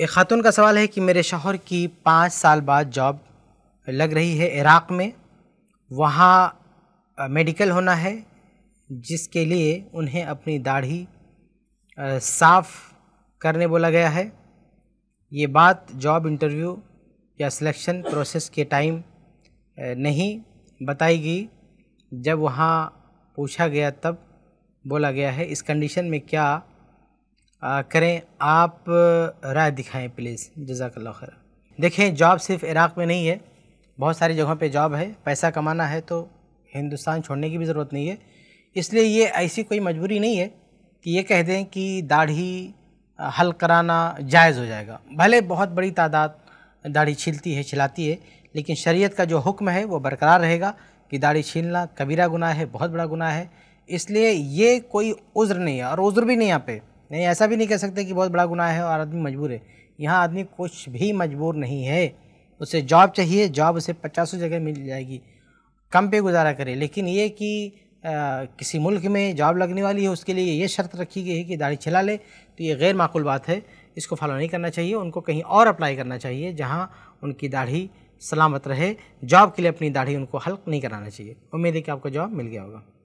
एक खातून का सवाल है कि मेरे शोहर की पाँच साल बाद जॉब लग रही है इराक़ में वहाँ मेडिकल होना है जिसके लिए उन्हें अपनी दाढ़ी साफ़ करने बोला गया है ये बात जॉब इंटरव्यू या सिलेक्शन प्रोसेस के टाइम नहीं बताई गई जब वहाँ पूछा गया तब बोला गया है इस कंडीशन में क्या करें आप राय दिखाएं प्लीज़ जजाकल्ला खैर देखें जॉब सिर्फ इराक़ में नहीं है बहुत सारी जगहों पे जॉब है पैसा कमाना है तो हिंदुस्तान छोड़ने की भी ज़रूरत नहीं है इसलिए ये ऐसी कोई मजबूरी नहीं है कि ये कह दें कि दाढ़ी हल कराना जायज़ हो जाएगा भले बहुत बड़ी तादाद दाढ़ी छीलती है छिलाती है लेकिन शरीयत का जो हुक्म है वो बरकरार रहेगा कि दाढ़ी छीलना कबीरा गुनाह है बहुत बड़ा गुनाह है इसलिए ये कोई उज़्र नहीं है और उज़्र भी नहीं यहाँ पे नहीं ऐसा भी नहीं कह सकते कि बहुत बड़ा गुनाह है और आदमी मजबूर है यहाँ आदमी कुछ भी मजबूर नहीं है उसे जॉब चाहिए जॉब उसे पचासों जगह मिल जाएगी कम पे गुजारा करे लेकिन ये कि आ, किसी मुल्क में जॉब लगने वाली है उसके लिए ये शर्त रखी गई है कि दाढ़ी छिला ले तो ये गैर माकूल बात है इसको फॉलो नहीं करना चाहिए उनको कहीं और अप्लाई करना चाहिए जहाँ उनकी दाढ़ी सलामत रहे जॉब के लिए अपनी दाढ़ी उनको हल्क नहीं कराना चाहिए उम्मीद है कि आपको जॉब मिल गया होगा